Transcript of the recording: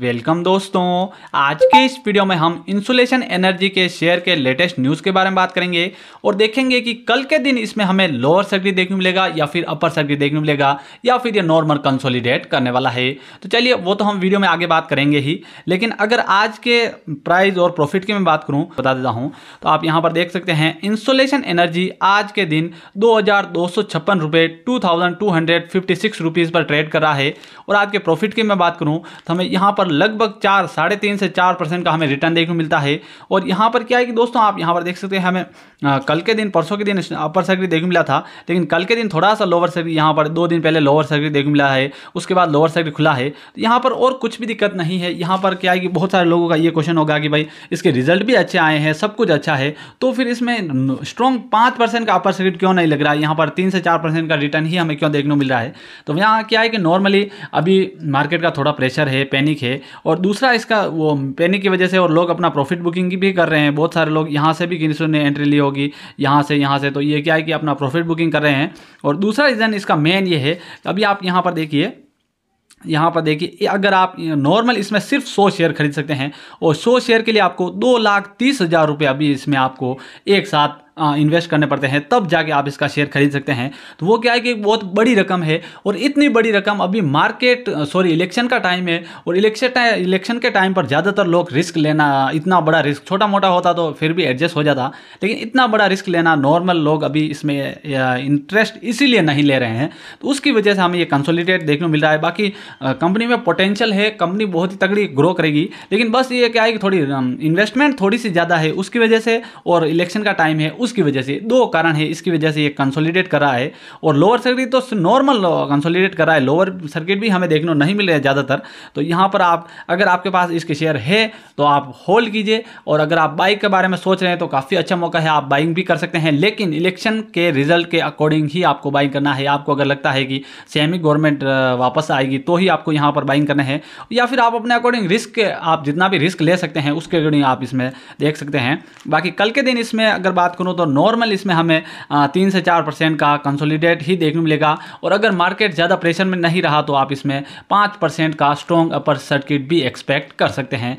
welcome दोस्तों आज के इस वीडियो में हम इंसुलेशन एनर्जी के शेयर के लेटेस्ट न्यूज़ के बारे में बात करेंगे और देखेंगे कि कल के दिन इसमें हमें लोअर सर्किट देखने मिलेगा या फिर अपर सर्किट देखने को मिलेगा या फिर ये नॉर्मल कंसोलिडेट करने वाला है तो चलिए वो तो हम वीडियो में आगे बात करेंगे ही लेकिन अगर आज के प्राइस और प्रॉफिट की मैं बात करूँ बता देता हूँ तो आप यहाँ पर देख सकते हैं इंसुलेशन एनर्जी आज के दिन दो हज़ार पर ट्रेड कर रहा है और आज के प्रॉफिट की मैं बात करूँ तो हमें यहाँ पर पर लगभग चार साढ़े तीन से चार परसेंट का हमें रिटर्न देखने को मिलता है और यहाँ पर क्या है कि दोस्तों आप यहाँ पर देख सकते हैं हमें आ, कल के दिन परसों के दिन अपर सर्किट देखने मिला था लेकिन कल के दिन थोड़ा सा लोअर सर्किट यहाँ पर दो दिन पहले लोअर सर्किट देखने मिला है उसके बाद लोअर सर्किट खुला है तो यहाँ पर और कुछ भी दिक्कत नहीं है यहाँ पर क्या है कि बहुत सारे लोगों का ये क्वेश्चन होगा कि भाई इसके रिजल्ट भी अच्छे आए हैं सब कुछ अच्छा है तो फिर इसमें स्ट्रॉन्ग पाँच परसेंट का अपर सर्किट क्यों नहीं लग रहा है यहाँ पर तीन से चार परसेंट का रिटर्न ही हमें क्यों देखने को मिल रहा है तो यहाँ क्या है कि नॉर्मली अभी मार्केट का थोड़ा प्रेशर है पैनिक है और दूसरा इसका वो पैनिक की वजह से और लोग अपना प्रॉफिट बुकिंग भी कर रहे हैं बहुत सारे लोग यहाँ से भी किसी ने एंट्री ली होगी यहाँ से यहाँ से तो ये क्या है कि अपना प्रॉफिट बुकिंग कर रहे हैं और दूसरा रीज़न इसका मेन ये है अभी आप यहाँ पर देखिए यहाँ पर देखिए अगर आप नॉर्मल इसमें सिर्फ 100 शेयर खरीद सकते हैं और 100 शेयर के लिए आपको दो लाख तीस हज़ार रुपये अभी इसमें आपको एक साथ इन्वेस्ट करने पड़ते हैं तब जाके आप इसका शेयर खरीद सकते हैं तो वो क्या है कि बहुत बड़ी रकम है और इतनी बड़ी रकम अभी मार्केट सॉरी इलेक्शन का टाइम है और इलेक्शन इलेक्शन के टाइम पर ज़्यादातर लोग रिस्क लेना इतना बड़ा रिस्क छोटा मोटा होता तो फिर भी एडजस्ट हो जाता लेकिन इतना बड़ा रिस्क लेना नॉर्मल लोग अभी इसमें इंटरेस्ट इसीलिए नहीं ले रहे हैं तो उसकी वजह से हमें ये कंसोलिडेट देखने को मिल रहा है बाकी कंपनी में पोटेंशियल है कंपनी बहुत ही तगड़ी ग्रो करेगी लेकिन बस ये क्या है कि थोड़ी इन्वेस्टमेंट थोड़ी सी ज़्यादा है उसकी वजह से और इलेक्शन का टाइम है उसकी वजह से दो कारण है इसकी वजह से ये कंसोलिडेट रहा है और लोअर सर्किट तो नॉर्मल कंसोलिडेट रहा है लोअर सर्किट भी हमें देखने नहीं मिल रहा है ज़्यादातर तो यहाँ पर आप अगर आपके पास इसके शेयर है तो आप होल्ड कीजिए और अगर आप बाइक के बारे में सोच रहे हैं तो काफ़ी अच्छा मौका है आप बाइंग भी कर सकते हैं लेकिन इलेक्शन के रिजल्ट के अकॉर्डिंग ही आपको बाइंग करना है आपको अगर लगता है कि सेमी गवर्नमेंट वापस आएगी तो ही आपको यहाँ पर बाइंग करना है या फिर आप अपने अकॉर्डिंग रिस्क आप जितना भी रिस्क ले सकते हैं उसके अकॉर्डिंग आप इसमें देख सकते हैं बाकी कल के दिन इसमें अगर बात करूँ तो नॉर्मल इसमें हमें तीन से चार परसेंट का कंसोलिडेट ही देखने मिलेगा और अगर मार्केट ज़्यादा प्रेशर में नहीं रहा तो आप इसमें पाँच परसेंट का स्ट्रॉन्ग अपर सर्किट भी एक्सपेक्ट कर सकते हैं